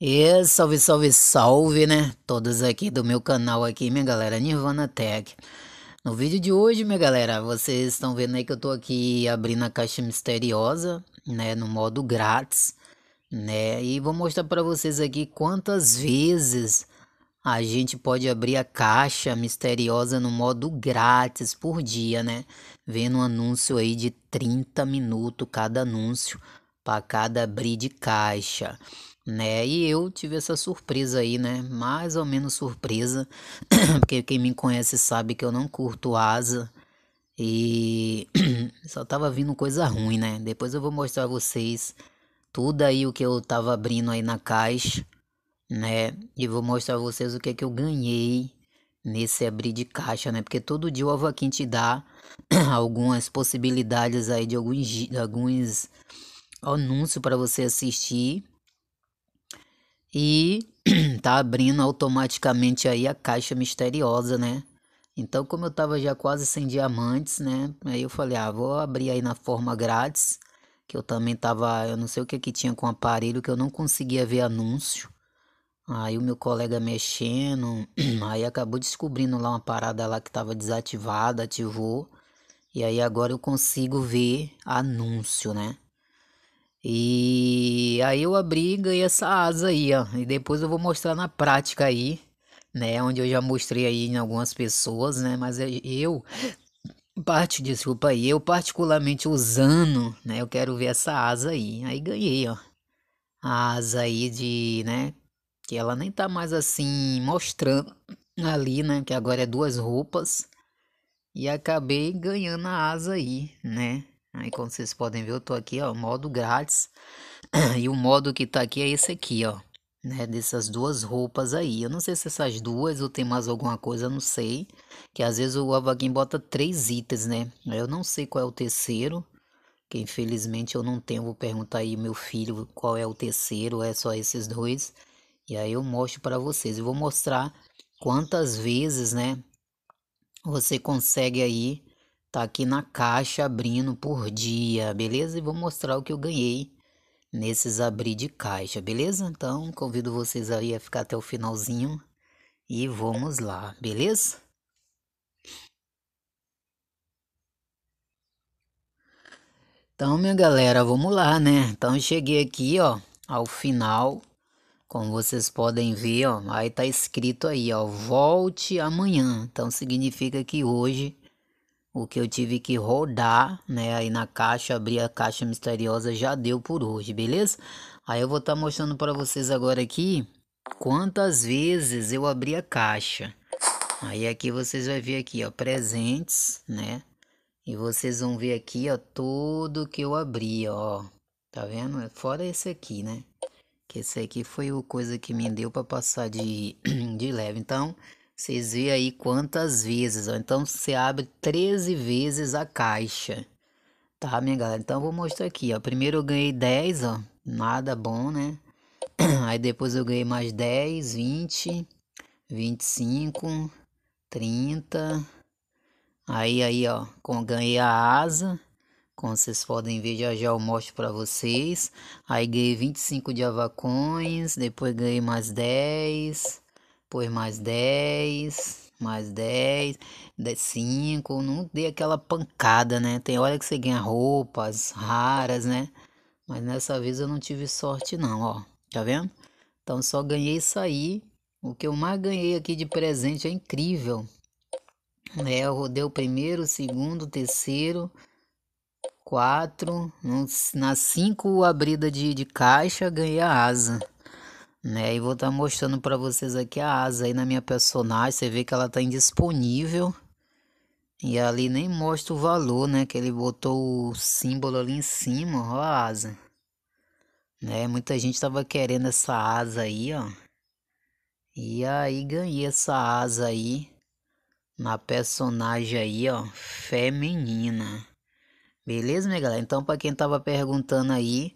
E salve, salve, salve, né? Todos aqui do meu canal aqui, minha galera, Nirvana Tech. No vídeo de hoje, minha galera, vocês estão vendo aí que eu tô aqui abrindo a caixa misteriosa, né? No modo grátis, né? E vou mostrar para vocês aqui quantas vezes a gente pode abrir a caixa misteriosa no modo grátis por dia, né? Vendo um anúncio aí de 30 minutos cada anúncio para cada abrir de caixa né? E eu tive essa surpresa aí, né? Mais ou menos surpresa, porque quem me conhece sabe que eu não curto asa e só tava vindo coisa ruim, né? Depois eu vou mostrar a vocês tudo aí o que eu tava abrindo aí na caixa, né? E vou mostrar a vocês o que é que eu ganhei nesse abrir de caixa, né? Porque todo dia o Avaquim te dá algumas possibilidades aí de alguns alguns anúncios para você assistir e tá abrindo automaticamente aí a caixa misteriosa, né? Então, como eu tava já quase sem diamantes, né? Aí eu falei, ah, vou abrir aí na forma grátis, que eu também tava, eu não sei o que que tinha com o aparelho que eu não conseguia ver anúncio. Aí o meu colega mexendo, aí acabou descobrindo lá uma parada lá que tava desativada, ativou. E aí agora eu consigo ver anúncio, né? E aí eu abri e ganhei essa asa aí, ó. E depois eu vou mostrar na prática aí, né? Onde eu já mostrei aí em algumas pessoas, né? Mas é, eu, parte, desculpa aí, eu particularmente usando, né? Eu quero ver essa asa aí. Aí ganhei, ó. A asa aí de, né? Que ela nem tá mais assim mostrando ali, né? Que agora é duas roupas. E acabei ganhando a asa aí, né? Aí como vocês podem ver, eu tô aqui, ó, modo grátis. E o modo que tá aqui é esse aqui, ó. Né, dessas duas roupas aí. Eu não sei se essas duas ou tem mais alguma coisa, não sei. Que às vezes o Avaguin bota três itens, né? Eu não sei qual é o terceiro. Que infelizmente eu não tenho. Vou perguntar aí meu filho qual é o terceiro. É só esses dois. E aí eu mostro para vocês. Eu vou mostrar quantas vezes, né? Você consegue aí Tá aqui na caixa abrindo por dia, beleza? E vou mostrar o que eu ganhei nesses abrir de caixa, beleza? Então, convido vocês aí a ficar até o finalzinho e vamos lá, beleza? Então, minha galera, vamos lá, né? Então, cheguei aqui, ó, ao final. Como vocês podem ver, ó, aí tá escrito aí, ó, volte amanhã. Então, significa que hoje o que eu tive que rodar, né, aí na caixa, abrir a caixa misteriosa, já deu por hoje, beleza? Aí eu vou estar tá mostrando para vocês agora aqui quantas vezes eu abri a caixa. Aí aqui vocês vão ver aqui, ó, presentes, né? E vocês vão ver aqui, ó, tudo que eu abri, ó. Tá vendo? Fora esse aqui, né? Que esse aqui foi o coisa que me deu para passar de, de leve. Então, vocês veem aí quantas vezes, ó. Então você abre 13 vezes a caixa. Tá, minha galera? Então eu vou mostrar aqui, ó. Primeiro eu ganhei 10, ó. Nada bom, né? Aí depois eu ganhei mais 10, 20, 25, 30. Aí aí, ó, com, ganhei a asa. Como vocês podem ver, já já eu mostro para vocês. Aí ganhei 25 de avacões, depois ganhei mais 10 depois mais 10, mais 10, 5, não dei aquela pancada, né? Tem hora que você ganha roupas raras, né? Mas nessa vez eu não tive sorte não, ó. Tá vendo? Então só ganhei isso aí. O que eu mais ganhei aqui de presente é incrível. É, eu rodei o primeiro, o segundo, o terceiro, quatro. Nas cinco abridas de, de caixa, ganhei a asa né? E vou estar tá mostrando para vocês aqui a asa aí na minha personagem, você vê que ela tá indisponível. E ali nem mostra o valor, né? Que ele botou o símbolo ali em cima, ó a asa. Né? Muita gente tava querendo essa asa aí, ó. E aí ganhei essa asa aí na personagem aí, ó, feminina. Beleza, minha galera? Então, para quem tava perguntando aí,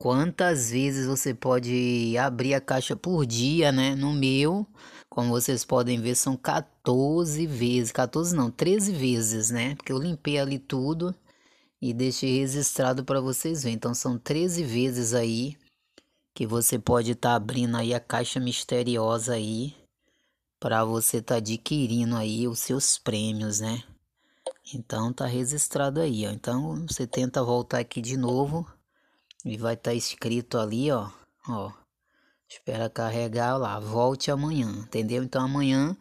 quantas vezes você pode abrir a caixa por dia, né? No meu, como vocês podem ver, são 14 vezes, 14 não, 13 vezes, né? Porque eu limpei ali tudo e deixei registrado para vocês verem. Então são 13 vezes aí que você pode estar tá abrindo aí a caixa misteriosa aí para você estar tá adquirindo aí os seus prêmios, né? Então tá registrado aí, ó. Então você tenta voltar aqui de novo e vai estar tá escrito ali, ó, ó. Espera carregar lá, volte amanhã, entendeu? Então amanhã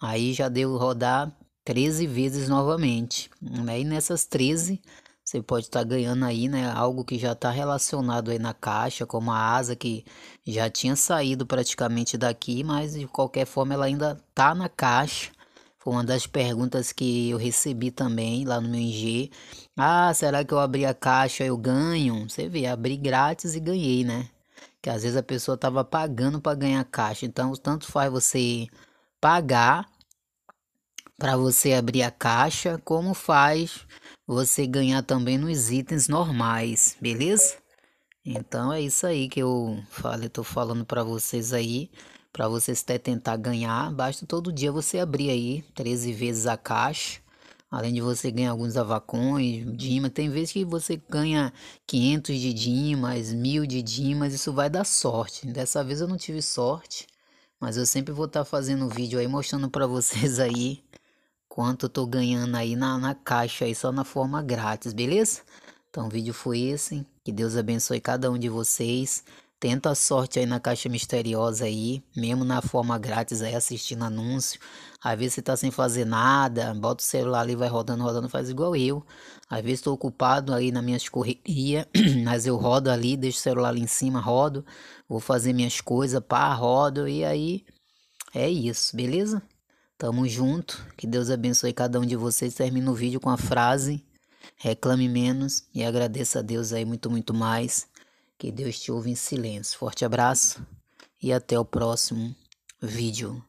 aí já deu rodar 13 vezes novamente, né? E nessas 13 você pode estar tá ganhando aí, né, algo que já está relacionado aí na caixa, como a asa que já tinha saído praticamente daqui, mas de qualquer forma ela ainda tá na caixa foi uma das perguntas que eu recebi também lá no meu IG. Ah, será que eu abri a caixa eu ganho? Você vê, abri grátis e ganhei, né? Que às vezes a pessoa tava pagando para ganhar caixa. Então, tanto faz você pagar para você abrir a caixa, como faz você ganhar também nos itens normais, beleza? Então é isso aí que eu falei, tô falando para vocês aí. Para você até tentar ganhar, basta todo dia você abrir aí 13 vezes a caixa. Além de você ganhar alguns avacões, dimas tem vezes que você ganha 500 de dimas, 1000 de dimas, isso vai dar sorte. Dessa vez eu não tive sorte, mas eu sempre vou estar tá fazendo vídeo aí mostrando para vocês aí quanto eu tô ganhando aí na, na caixa aí só na forma grátis, beleza? Então o vídeo foi esse, que Deus abençoe cada um de vocês. Tenta a sorte aí na caixa misteriosa aí, mesmo na forma grátis aí assistindo anúncio. Às vezes você tá sem fazer nada, bota o celular ali, vai rodando, rodando, faz igual eu. Às vezes estou ocupado aí na minha escorreria, mas eu rodo ali, deixo o celular ali em cima, rodo, vou fazer minhas coisas, pá, rodo e aí é isso, beleza? Tamo junto, que Deus abençoe cada um de vocês. Termino o vídeo com a frase: reclame menos e agradeça a Deus aí muito, muito mais. Que Deus te ouve em silêncio. Forte abraço e até o próximo vídeo.